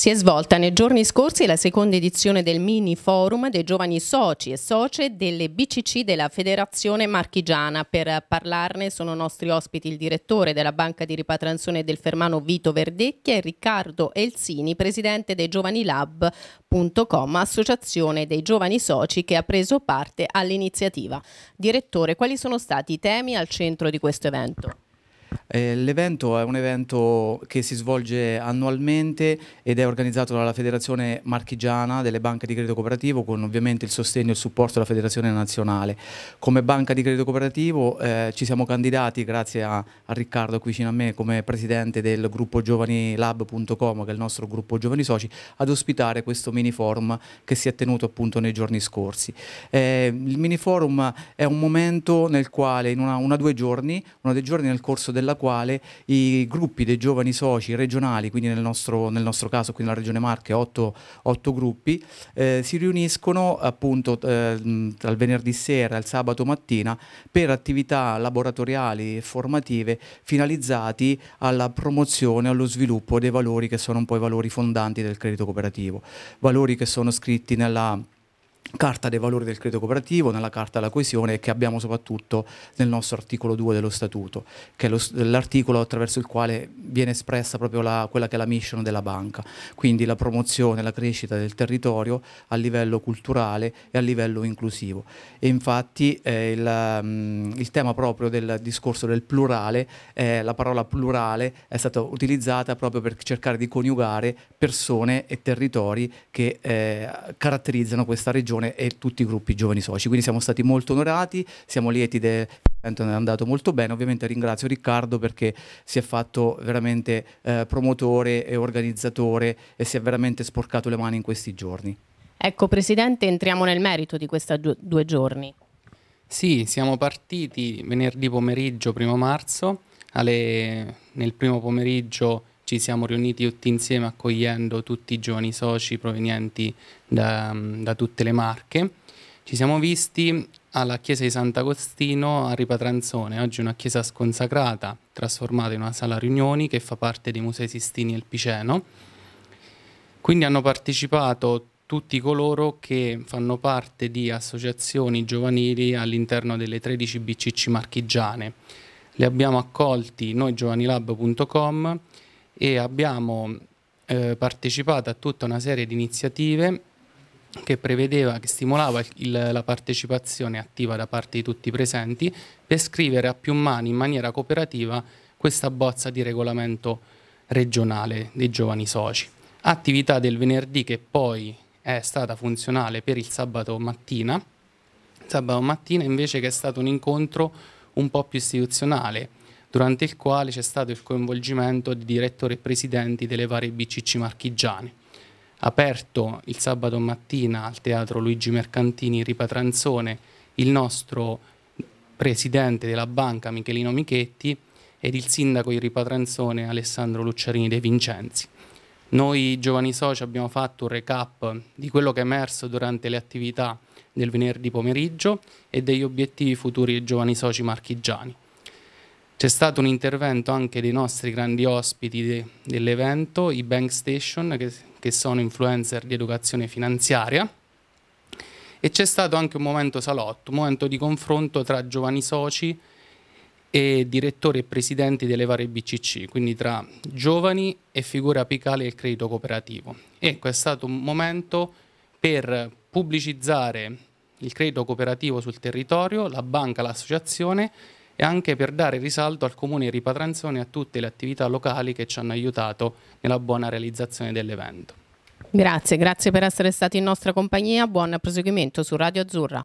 Si è svolta nei giorni scorsi la seconda edizione del mini forum dei giovani soci e socie delle BCC della Federazione Marchigiana. Per parlarne sono nostri ospiti il direttore della Banca di Ripatranzone del Fermano Vito Verdecchia e Riccardo Elsini, presidente dei Giovani Lab.com, associazione dei giovani soci che ha preso parte all'iniziativa. Direttore, quali sono stati i temi al centro di questo evento? Eh, l'evento è un evento che si svolge annualmente ed è organizzato dalla Federazione Marchigiana delle Banche di Credito Cooperativo con ovviamente il sostegno e il supporto della Federazione Nazionale. Come Banca di Credito Cooperativo eh, ci siamo candidati grazie a, a Riccardo qui vicino a me come presidente del gruppo giovanilab.com che è il nostro gruppo giovani soci ad ospitare questo mini forum che si è tenuto appunto nei giorni scorsi. Eh, il mini forum è un momento nel quale in una, una due giorni, uno dei giorni nel corso della quale i gruppi dei giovani soci regionali, quindi nel nostro, nel nostro caso qui nella Regione Marche, 8 gruppi, eh, si riuniscono appunto eh, dal venerdì sera al sabato mattina per attività laboratoriali e formative finalizzati alla promozione allo sviluppo dei valori che sono un po' i valori fondanti del credito cooperativo, valori che sono scritti nella Carta dei valori del credito cooperativo, nella Carta della coesione che abbiamo soprattutto nel nostro articolo 2 dello Statuto, che è l'articolo attraverso il quale viene espressa proprio la, quella che è la mission della banca, quindi la promozione, la crescita del territorio a livello culturale e a livello inclusivo. E infatti eh, il, um, il, tema proprio del discorso del plurale, eh, la parola plurale è stata utilizzata proprio per cercare di coniugare persone e territori che eh, caratterizzano questa regione regione e tutti i gruppi giovani soci. Quindi siamo stati molto onorati, siamo lieti del evento è andato molto bene. Ovviamente ringrazio Riccardo perché si è fatto veramente eh, promotore e organizzatore e si è veramente sporcato le mani in questi giorni. Ecco Presidente, entriamo nel merito di questi due giorni. Sì, siamo partiti venerdì pomeriggio, primo marzo, alle, nel primo pomeriggio ci siamo riuniti tutti insieme accogliendo tutti i giovani soci provenienti da, da tutte le Marche. Ci siamo visti alla chiesa di Sant'Agostino a Ripatranzone, oggi una chiesa sconsacrata, trasformata in una sala riunioni che fa parte dei Musei Sistini e il Piceno. Quindi hanno partecipato tutti coloro che fanno parte di associazioni giovanili all'interno delle 13 BCC marchigiane. Li abbiamo accolti noi giovanilab.com e abbiamo eh, partecipato a tutta una serie di iniziative che prevedeva, che stimolava il, la partecipazione attiva da parte di tutti i presenti per scrivere a più mani in maniera cooperativa questa bozza di regolamento regionale dei giovani soci. Attività del venerdì che poi è stata funzionale per il sabato mattina, sabato mattina invece che è stato un incontro un po' più istituzionale, durante il quale c'è stato il coinvolgimento di direttori e presidenti delle varie BCC marchigiane. Aperto il sabato mattina al teatro Luigi Mercantini Ripatranzone il nostro presidente della banca Michelino Michetti ed il sindaco di Ripatranzone Alessandro Lucciarini De Vincenzi. Noi giovani soci abbiamo fatto un recap di quello che è emerso durante le attività del venerdì pomeriggio e degli obiettivi futuri dei giovani soci marchigiani. C'è stato un intervento anche dei nostri grandi ospiti de dell'evento, i Bank Station, che, che sono influencer di educazione finanziaria, e c'è stato anche un momento salotto, un momento di confronto tra giovani soci e direttori e presidenti delle varie BCC, quindi tra giovani e figure apicali del credito cooperativo. Ecco, è stato un momento per pubblicizzare il credito cooperativo sul territorio, la banca, l'associazione e anche per dare risalto al comune di Ripatranzone e a tutte le attività locali che ci hanno aiutato nella buona realizzazione dell'evento. Grazie, grazie per essere stati in nostra compagnia, buon proseguimento su Radio Azzurra.